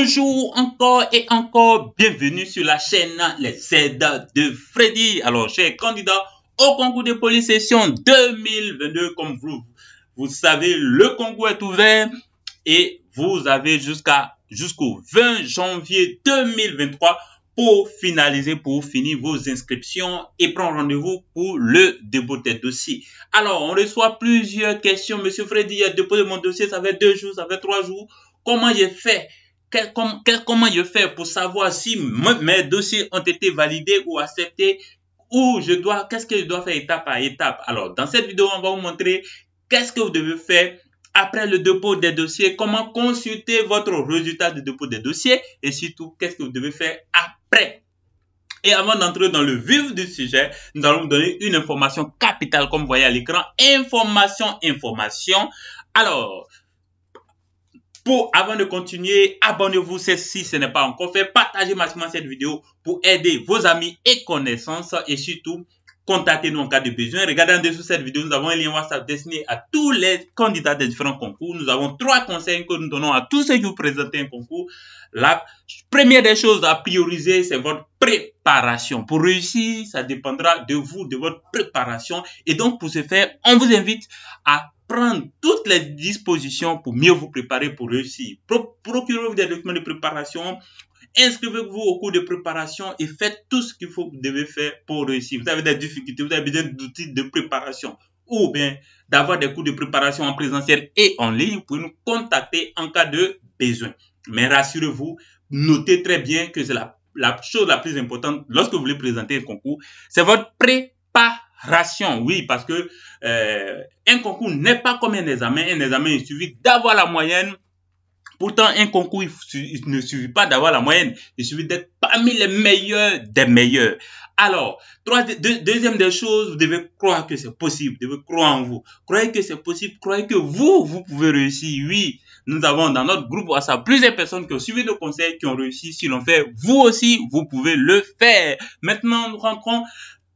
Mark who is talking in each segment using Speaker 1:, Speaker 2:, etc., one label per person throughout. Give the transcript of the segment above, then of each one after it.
Speaker 1: Bonjour encore et encore, bienvenue sur la chaîne Les aides de Freddy. Alors, chers candidat au concours de police session 2022, comme vous, vous savez, le concours est ouvert et vous avez jusqu'à jusqu'au 20 janvier 2023 pour finaliser, pour finir vos inscriptions et prendre rendez-vous pour le dépôt des dossiers. Alors, on reçoit plusieurs questions. Monsieur Freddy a déposé mon dossier, ça fait deux jours, ça fait trois jours. Comment j'ai fait comment je fais pour savoir si mes dossiers ont été validés ou acceptés ou je dois, qu'est-ce que je dois faire étape par étape. Alors, dans cette vidéo, on va vous montrer qu'est-ce que vous devez faire après le dépôt des dossiers, comment consulter votre résultat de dépôt des dossiers et surtout, qu'est-ce que vous devez faire après. Et avant d'entrer dans le vif du sujet, nous allons vous donner une information capitale, comme vous voyez à l'écran. Information, information. Alors, avant de continuer, abonnez-vous si ce n'est pas encore fait. Partagez massivement cette vidéo pour aider vos amis et connaissances et surtout, contactez-nous en cas de besoin. Regardez en dessous cette vidéo, nous avons un lien WhatsApp destiné à tous les candidats des différents concours. Nous avons trois conseils que nous donnons à tous ceux qui vous présentent un concours. La première des choses à prioriser, c'est votre préparation. Pour réussir, ça dépendra de vous, de votre préparation. Et donc, pour ce faire, on vous invite à prendre toutes les dispositions pour mieux vous préparer pour réussir. Procurez-vous des documents de préparation, inscrivez-vous au cours de préparation et faites tout ce qu'il faut, vous devez faire pour réussir. Vous avez des difficultés, vous avez besoin d'outils de préparation ou bien d'avoir des cours de préparation en présentiel et en ligne, pour nous contacter en cas de besoin. Mais rassurez-vous, notez très bien que c'est la, chose la plus importante lorsque vous voulez présenter un concours, c'est votre préparation ration, oui, parce que euh, un concours n'est pas comme un examen. Un examen, il suffit d'avoir la moyenne. Pourtant, un concours, il ne suffit pas d'avoir la moyenne. Il suffit d'être parmi les meilleurs des meilleurs. Alors, deuxième des choses, vous devez croire que c'est possible. Vous devez croire en vous. Croyez que c'est possible. Croyez que vous, vous pouvez réussir. Oui, nous avons dans notre groupe ça plusieurs personnes qui ont suivi nos conseils, qui ont réussi. Si l'on fait, vous aussi, vous pouvez le faire. Maintenant, nous rentrons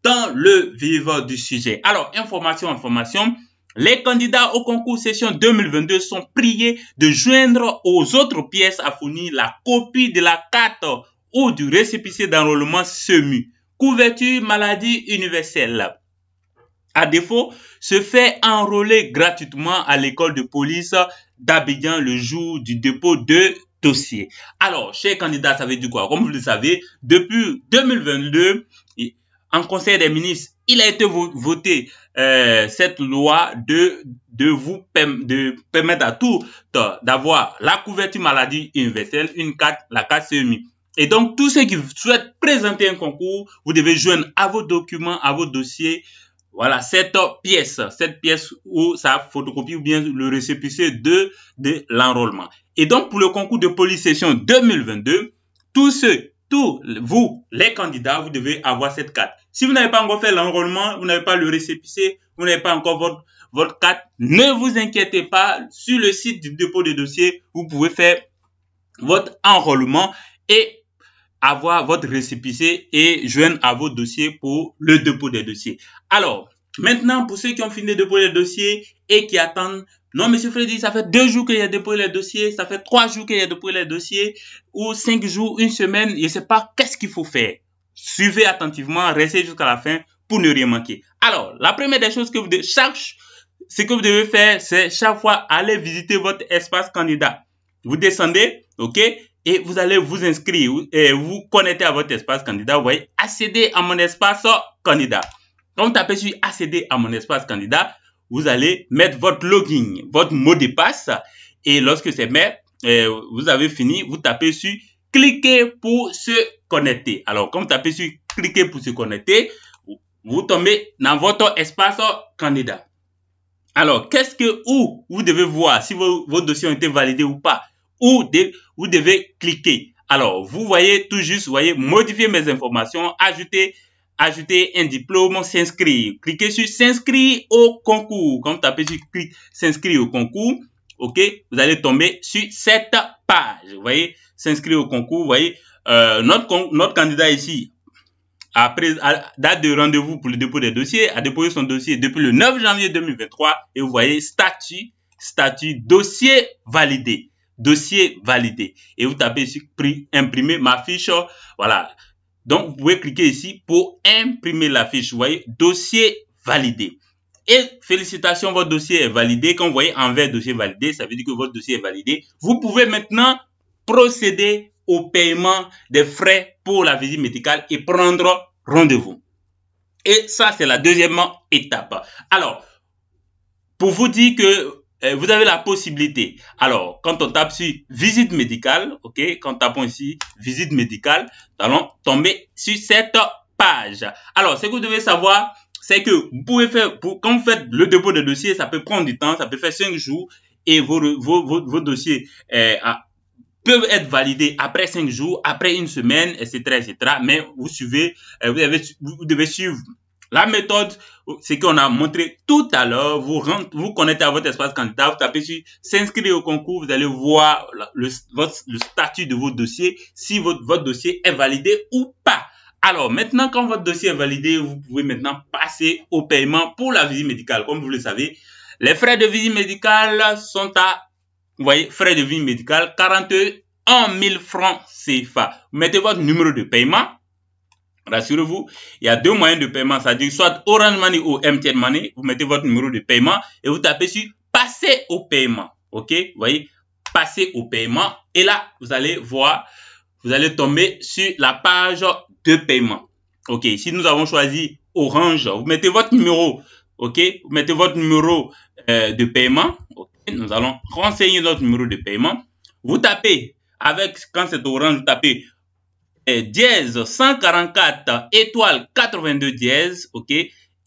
Speaker 1: dans le vif du sujet. Alors, information, information. Les candidats au concours session 2022 sont priés de joindre aux autres pièces à fournir la copie de la carte ou du récépissé d'enrôlement SEMU, couverture maladie universelle. À défaut, se fait enrôler gratuitement à l'école de police d'Abidjan le jour du dépôt de dossier. Alors, chers candidats, ça veut dire quoi Comme vous le savez, depuis 2022, en Conseil des ministres, il a été voté euh, cette loi de, de vous de permettre à tout euh, d'avoir la couverture maladie universelle, une carte, la carte CMI. E Et donc, tous ceux qui souhaitent présenter un concours, vous devez joindre à vos documents, à vos dossiers, voilà, cette pièce, cette pièce ou sa photocopie ou bien le récépissé de, de l'enrôlement. Et donc, pour le concours de police session 2022, tous ceux, tous vous, les candidats, vous devez avoir cette carte. Si vous n'avez pas encore fait l'enrôlement, vous n'avez pas le récépissé, vous n'avez pas encore votre, votre carte, ne vous inquiétez pas. Sur le site du dépôt des dossiers, vous pouvez faire votre enrôlement et avoir votre récépissé et joindre à vos dossiers pour le dépôt des dossiers. Alors, maintenant, pour ceux qui ont fini de déposer les dossiers et qui attendent, non, monsieur Freddy, ça fait deux jours qu'il y a déposé les dossiers, ça fait trois jours qu'il y a déposé les dossiers, ou cinq jours, une semaine, je ne sais pas, qu'est-ce qu'il faut faire? Suivez attentivement, restez jusqu'à la fin pour ne rien manquer. Alors, la première des choses que vous devez, ce que vous devez faire, c'est chaque fois aller visiter votre espace candidat. Vous descendez, ok, et vous allez vous inscrire et vous connecter à votre espace candidat. Vous voyez, accéder à mon espace candidat. Quand vous tapez sur accéder à mon espace candidat, vous allez mettre votre login, votre mot de passe. Et lorsque c'est fait, euh, vous avez fini, vous tapez sur cliquez pour se connecter. Alors, comme vous tapez sur cliquez pour se connecter, vous tombez dans votre espace candidat. Alors, qu'est-ce que où vous devez voir si vos, vos, dossiers ont été validés ou pas Où vous devez cliquer Alors, vous voyez tout juste, vous voyez, modifier mes informations, ajouter, ajouter un diplôme, s'inscrire. Cliquez sur s'inscrire au concours. Comme vous tapez sur s'inscrire au concours, ok, vous allez tomber sur cette page. Vous voyez, s'inscrire au concours. Vous voyez, euh, notre, notre candidat ici après date de rendez-vous pour le dépôt des dossiers, a déposé son dossier depuis le 9 janvier 2023 et vous voyez statut, statut, dossier validé, dossier validé. Et vous tapez ici imprimer ma fiche, voilà. Donc vous pouvez cliquer ici pour imprimer la fiche, vous voyez dossier validé. Et félicitations, votre dossier est validé. Quand vous voyez envers dossier validé, ça veut dire que votre dossier est validé. Vous pouvez maintenant procéder au paiement des frais pour la visite médicale et prendre rendez-vous. Et ça, c'est la deuxième étape. Alors, pour vous dire que euh, vous avez la possibilité. Alors, quand on tape sur visite médicale, ok, quand tapons ici visite médicale, nous allons tomber sur cette page. Alors, ce que vous devez savoir, c'est que vous pouvez faire, pour, quand vous faites le dépôt de dossier, ça peut prendre du temps, ça peut faire cinq jours et vos, vos, vos, vos dossiers euh, peuvent être validés après cinq jours, après une semaine, etc., etc. Mais vous suivez, euh, vous, devez suivre la méthode, c'est qu'on a montré tout à l'heure. Vous vous connectez à votre espace candidat, vous tapez sur s'inscrire au concours, vous allez voir le, statut de votre dossier, si votre, votre dossier est validé ou pas. Alors maintenant, quand votre dossier est validé, vous pouvez maintenant passer au paiement pour la visite médicale. Comme vous le savez, les frais de visite médicale sont à vous voyez, frais de vie médicale, 41 000 francs CFA. Vous mettez votre numéro de paiement. Rassurez-vous, il y a deux moyens de paiement, c'est-à-dire soit Orange Money ou MTN Money. Vous mettez votre numéro de paiement et vous tapez sur passer au paiement. OK Vous voyez, passer au paiement. Et là, vous allez voir, vous allez tomber sur la page de paiement. OK, si nous avons choisi Orange, vous mettez votre numéro. OK, vous mettez votre numéro euh, de paiement nous allons renseigner notre numéro de paiement. Vous tapez, avec quand c'est orange, vous tapez euh, dièse 144 étoile 82 dièse, ok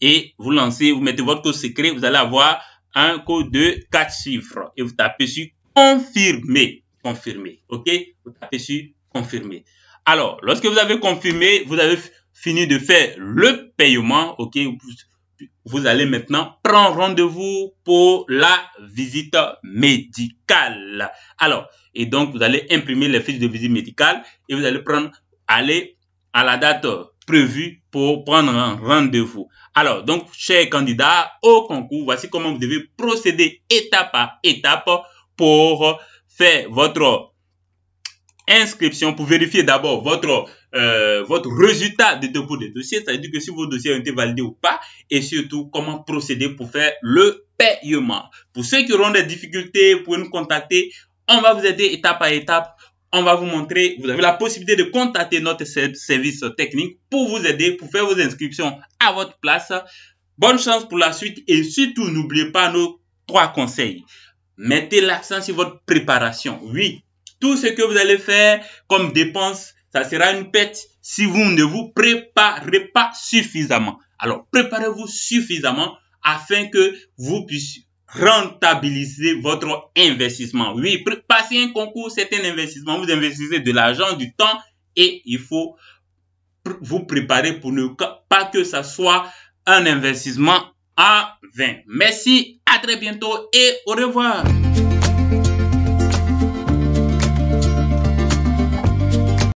Speaker 1: Et vous lancez, vous mettez votre code secret, vous allez avoir un code de 4 chiffres. Et vous tapez sur confirmer, confirmer, ok Vous tapez sur confirmer. Alors, lorsque vous avez confirmé, vous avez fini de faire le paiement, ok Vous vous allez maintenant prendre rendez-vous pour la visite médicale. Alors, et donc vous allez imprimer les fiches de visite médicale et vous allez prendre, aller à la date prévue pour prendre un rendez-vous. Alors, donc, chers candidats au concours, voici comment vous devez procéder étape par étape pour faire votre inscription pour vérifier d'abord votre, euh, votre résultat de dépôt de dossier, c'est-à-dire que si vos dossiers ont été validés ou pas, et surtout comment procéder pour faire le paiement. Pour ceux qui auront des difficultés, vous pouvez nous contacter. On va vous aider étape par étape. On va vous montrer, vous avez la possibilité de contacter notre service technique pour vous aider, pour faire vos inscriptions à votre place. Bonne chance pour la suite et surtout n'oubliez pas nos trois conseils. Mettez l'accent sur votre préparation. Oui, tout ce que vous allez faire comme dépense, ça sera une perte si vous ne vous préparez pas suffisamment. Alors, préparez-vous suffisamment afin que vous puissiez rentabiliser votre investissement. Oui, passer un concours, c'est un investissement. Vous investissez de l'argent, du temps et il faut vous préparer pour ne pas que ça soit un investissement à 20. Merci, à très bientôt et au revoir.